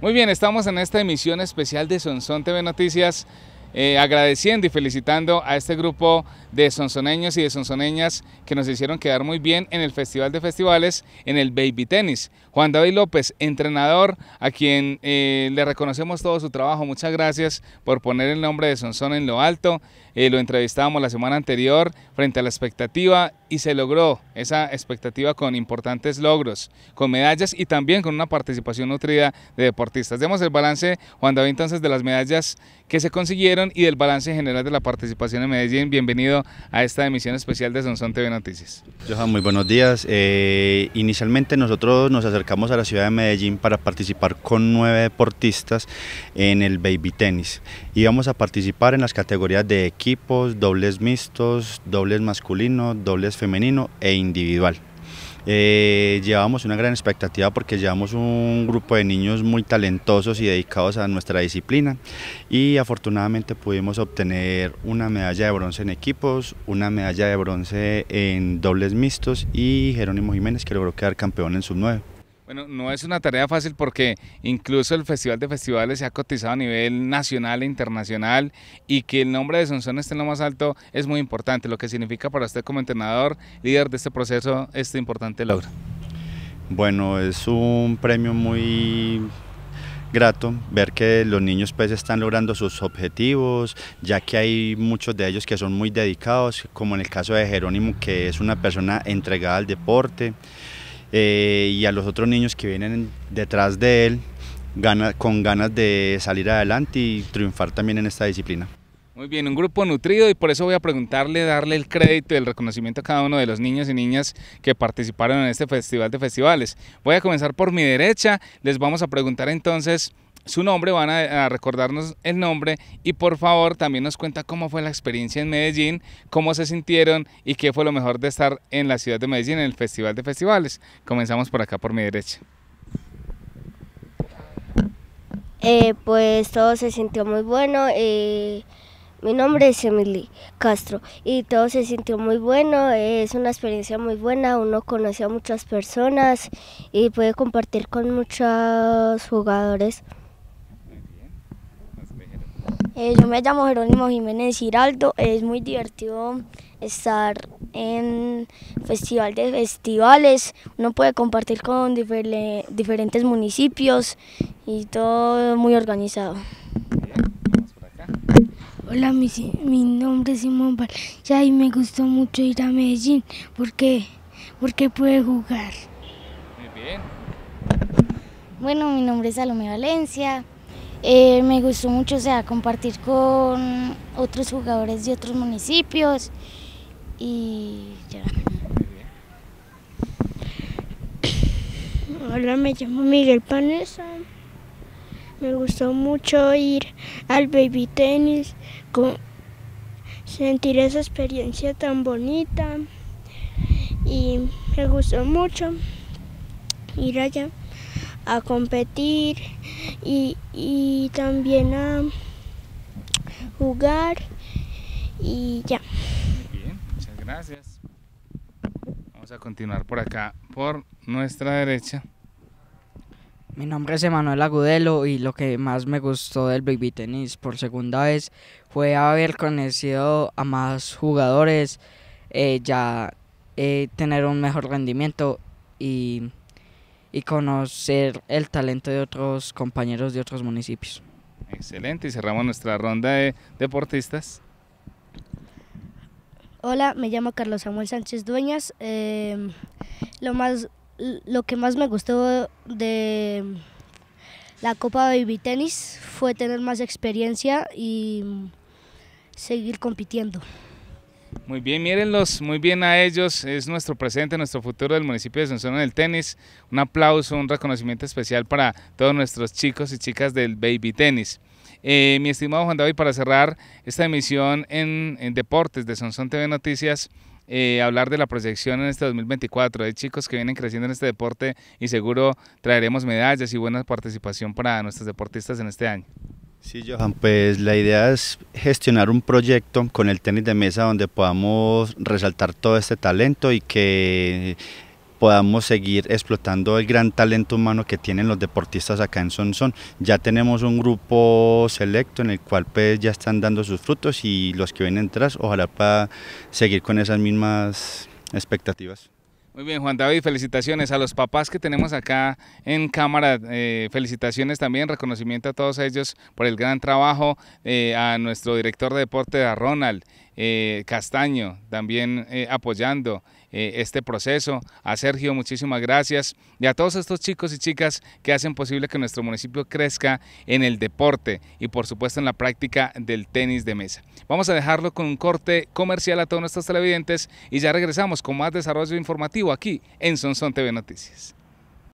Muy bien, estamos en esta emisión especial de Sonsón TV Noticias. Eh, agradeciendo y felicitando a este grupo de sonsoneños y de sonsoneñas que nos hicieron quedar muy bien en el Festival de Festivales, en el Baby Tennis. Juan David López, entrenador, a quien eh, le reconocemos todo su trabajo. Muchas gracias por poner el nombre de Sonson en lo alto. Eh, lo entrevistábamos la semana anterior frente a la expectativa y se logró esa expectativa con importantes logros, con medallas y también con una participación nutrida de deportistas. Demos el balance, Juan David, entonces de las medallas que se consiguieron y del balance general de la participación en Medellín. Bienvenido a esta emisión especial de Sonson TV Noticias. Johan, muy buenos días. Eh, inicialmente nosotros nos acercamos a la ciudad de Medellín para participar con nueve deportistas en el baby tenis. Íbamos a participar en las categorías de equipo equipos, dobles mixtos, dobles masculino, dobles femenino e individual. Eh, llevamos una gran expectativa porque llevamos un grupo de niños muy talentosos y dedicados a nuestra disciplina y afortunadamente pudimos obtener una medalla de bronce en equipos, una medalla de bronce en dobles mixtos y Jerónimo Jiménez que logró quedar campeón en sub 9. Bueno, no es una tarea fácil porque incluso el Festival de Festivales se ha cotizado a nivel nacional e internacional y que el nombre de Sonsón esté en lo más alto es muy importante, lo que significa para usted como entrenador, líder de este proceso, este importante logro. Bueno, es un premio muy grato ver que los niños pues están logrando sus objetivos, ya que hay muchos de ellos que son muy dedicados, como en el caso de Jerónimo, que es una persona entregada al deporte. Eh, y a los otros niños que vienen detrás de él con ganas de salir adelante y triunfar también en esta disciplina. Muy bien, un grupo nutrido y por eso voy a preguntarle, darle el crédito y el reconocimiento a cada uno de los niños y niñas que participaron en este festival de festivales. Voy a comenzar por mi derecha, les vamos a preguntar entonces su nombre, van a, recordarnos el nombre y por favor también nos cuenta cómo fue la experiencia en Medellín, cómo se sintieron y qué fue lo mejor de estar en la ciudad de Medellín en el Festival de Festivales. Comenzamos por acá por mi derecha. Eh, pues todo se sintió muy bueno. Eh, mi nombre es Emily Castro y todo se sintió muy bueno. es una experiencia muy buena. Uno conoce a muchas personas y puede compartir con muchos jugadores. Eh, yo me llamo Jerónimo Jiménez Giraldo. Es muy divertido estar en festival de festivales. Uno puede compartir con diferentes municipios y todo muy organizado. Hola, mi, nombre es Simón Valencia y me gustó mucho ir a Medellín porque, porque puede jugar. Muy bien. Bueno, mi nombre es Salomé Valencia. Eh, me gustó mucho, o sea, compartir con otros jugadores de otros municipios y ya. Hola, me llamo Miguel Panesa. Me gustó mucho ir al baby tenis, sentir esa experiencia tan bonita y me gustó mucho ir allá a competir y y también a jugar y ya. Muy bien, muchas gracias. Vamos a continuar por acá, por nuestra derecha. Mi nombre es Emanuel Agudelo y lo que más me gustó del baby tenis por segunda vez fue haber conocido a más jugadores, eh, ya eh, tener un mejor rendimiento y y conocer el talento de otros compañeros de otros municipios. Excelente, y cerramos nuestra ronda de deportistas. Hola, me llamo Carlos Samuel Sánchez Dueñas. Em, lo, más, lo que más me gustó de la Copa Baby Tenis fue tener más experiencia y mm, seguir compitiendo. Muy bien, mírenlos, muy bien a ellos, es nuestro presente, nuestro futuro del municipio de en del tenis. Un aplauso, un reconocimiento especial para todos nuestros chicos y chicas del baby tenis. Eh, mi estimado Juan David, para cerrar esta emisión en, Deportes de Sonsón TV Noticias, eh, hablar de la proyección en este 2024. Hay chicos que vienen creciendo en este deporte y seguro traeremos medallas y buena participación para nuestros deportistas en este año. Sí, Johan, pues la idea es gestionar un proyecto con el tenis de mesa donde podamos resaltar todo este talento y que podamos seguir explotando el gran talento humano que tienen los deportistas acá en Sonsón. Ya tenemos un grupo selecto en el cual pues, ya están dando sus frutos y los que vienen atrás ojalá pueda seguir con esas mismas expectativas. Muy bien, Juan David, felicitaciones a los papás que tenemos acá en cámara. Eh, felicitaciones también, reconocimiento a todos ellos por el gran trabajo, eh, a nuestro director de deporte, a Ronald, eh, Castaño también eh, apoyando eh, este proceso. A Sergio, muchísimas gracias. Y a todos estos chicos y chicas que hacen posible que nuestro municipio crezca en el deporte y por supuesto en la práctica del tenis de mesa. Vamos a dejarlo con un corte comercial a todos nuestros televidentes y ya regresamos con más desarrollo informativo aquí en Sonson TV Noticias.